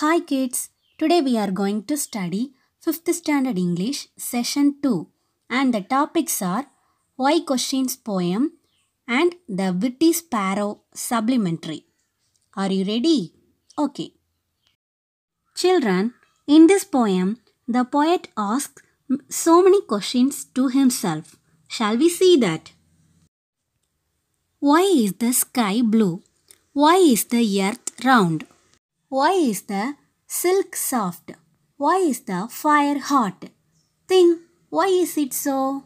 Hi kids, today we are going to study 5th standard English session 2 and the topics are Why Questions poem and the Witty Sparrow supplementary. Are you ready? Okay. Children, in this poem, the poet asks so many questions to himself. Shall we see that? Why is the sky blue? Why is the earth round? Why is the silk soft? Why is the fire hot? Think, why is it so?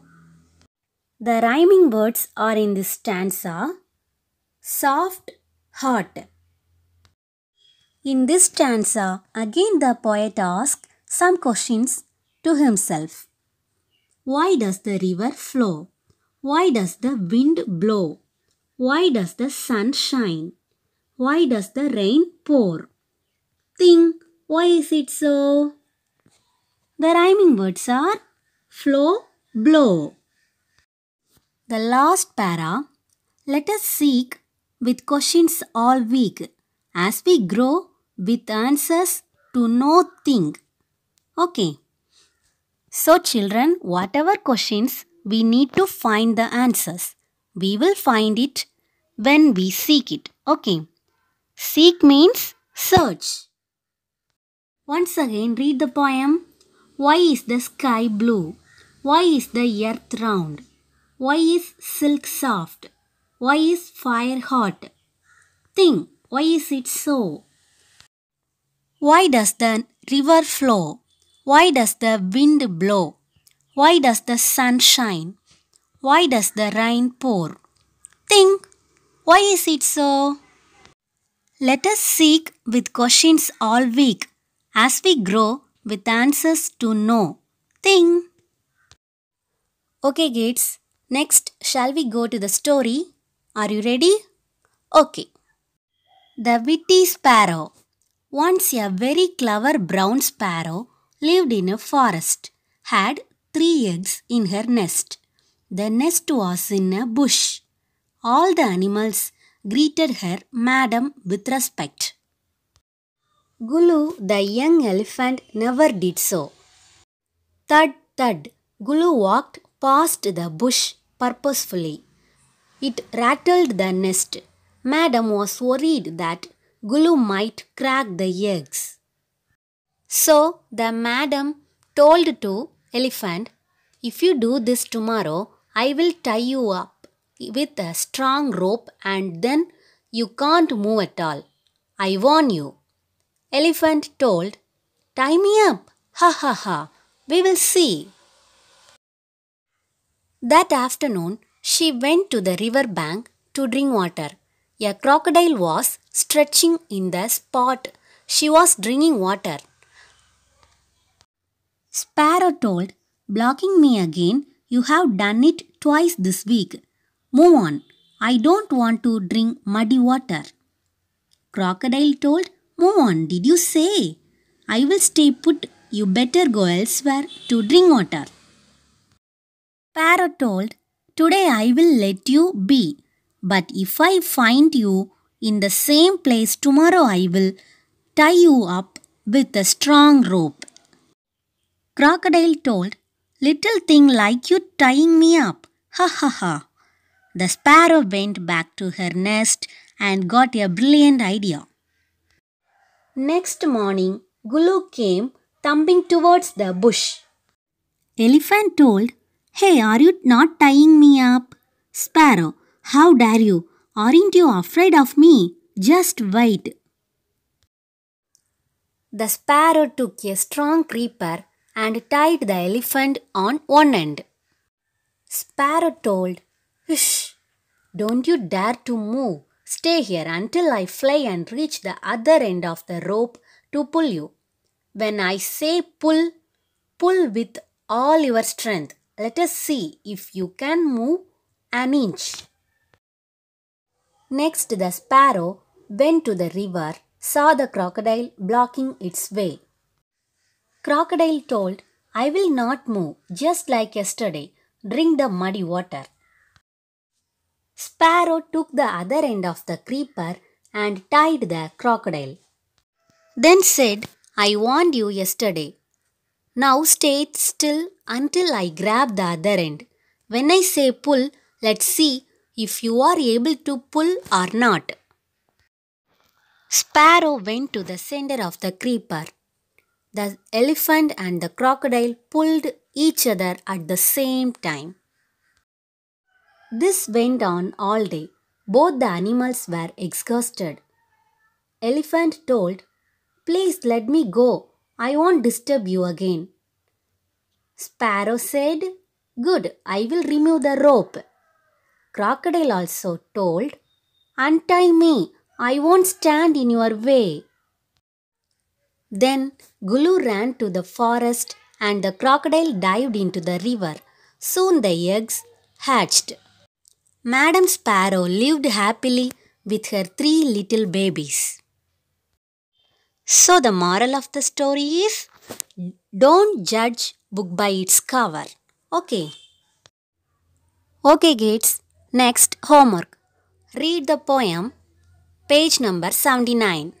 The rhyming words are in this stanza soft, hot. In this stanza, again the poet asks some questions to himself. Why does the river flow? Why does the wind blow? Why does the sun shine? Why does the rain pour? thing. Why is it so? The rhyming words are flow, blow. The last para, let us seek with questions all week as we grow with answers to no thing. Okay. So children, whatever questions, we need to find the answers. We will find it when we seek it. Okay. Seek means search. Once again, read the poem. Why is the sky blue? Why is the earth round? Why is silk soft? Why is fire hot? Think, why is it so? Why does the river flow? Why does the wind blow? Why does the sun shine? Why does the rain pour? Think, why is it so? Let us seek with questions all week as we grow with answers to no thing. Okay, kids, next shall we go to the story? Are you ready? Okay. The Witty Sparrow Once a very clever brown sparrow lived in a forest, had three eggs in her nest. The nest was in a bush. All the animals greeted her, Madam, with respect. Gulu the young elephant never did so. Thud thud, Gulu walked past the bush purposefully. It rattled the nest. Madam was worried that Gulu might crack the eggs. So the madam told to elephant, if you do this tomorrow, I will tie you up with a strong rope and then you can't move at all. I warn you. Elephant told, Tie me up! Ha ha ha! We will see! That afternoon, she went to the river bank to drink water. A crocodile was stretching in the spot she was drinking water. Sparrow told, Blocking me again, you have done it twice this week. Move on. I don't want to drink muddy water. Crocodile told, Move on! did you say? I will stay put. You better go elsewhere to drink water. Parrot told, Today I will let you be. But if I find you in the same place tomorrow, I will tie you up with a strong rope. Crocodile told, Little thing like you tying me up. Ha ha ha. The sparrow went back to her nest and got a brilliant idea. Next morning, Gulu came thumping towards the bush. Elephant told, Hey, are you not tying me up? Sparrow, how dare you? Aren't you afraid of me? Just wait. The sparrow took a strong creeper and tied the elephant on one end. Sparrow told, Hush, don't you dare to move. Stay here until I fly and reach the other end of the rope to pull you. When I say pull, pull with all your strength. Let us see if you can move an inch. Next, the sparrow went to the river, saw the crocodile blocking its way. Crocodile told, I will not move, just like yesterday. Drink the muddy water. Sparrow took the other end of the creeper and tied the crocodile. Then said, I warned you yesterday. Now stay still until I grab the other end. When I say pull, let's see if you are able to pull or not. Sparrow went to the center of the creeper. The elephant and the crocodile pulled each other at the same time. This went on all day. Both the animals were exhausted. Elephant told, Please let me go. I won't disturb you again. Sparrow said, Good, I will remove the rope. Crocodile also told, Untie me. I won't stand in your way. Then Gulu ran to the forest and the crocodile dived into the river. Soon the eggs hatched. Madam Sparrow lived happily with her three little babies. So, the moral of the story is don't judge book by its cover. Okay. Okay, kids. Next, homework. Read the poem, page number 79.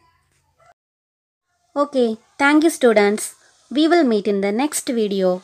Okay, thank you, students. We will meet in the next video.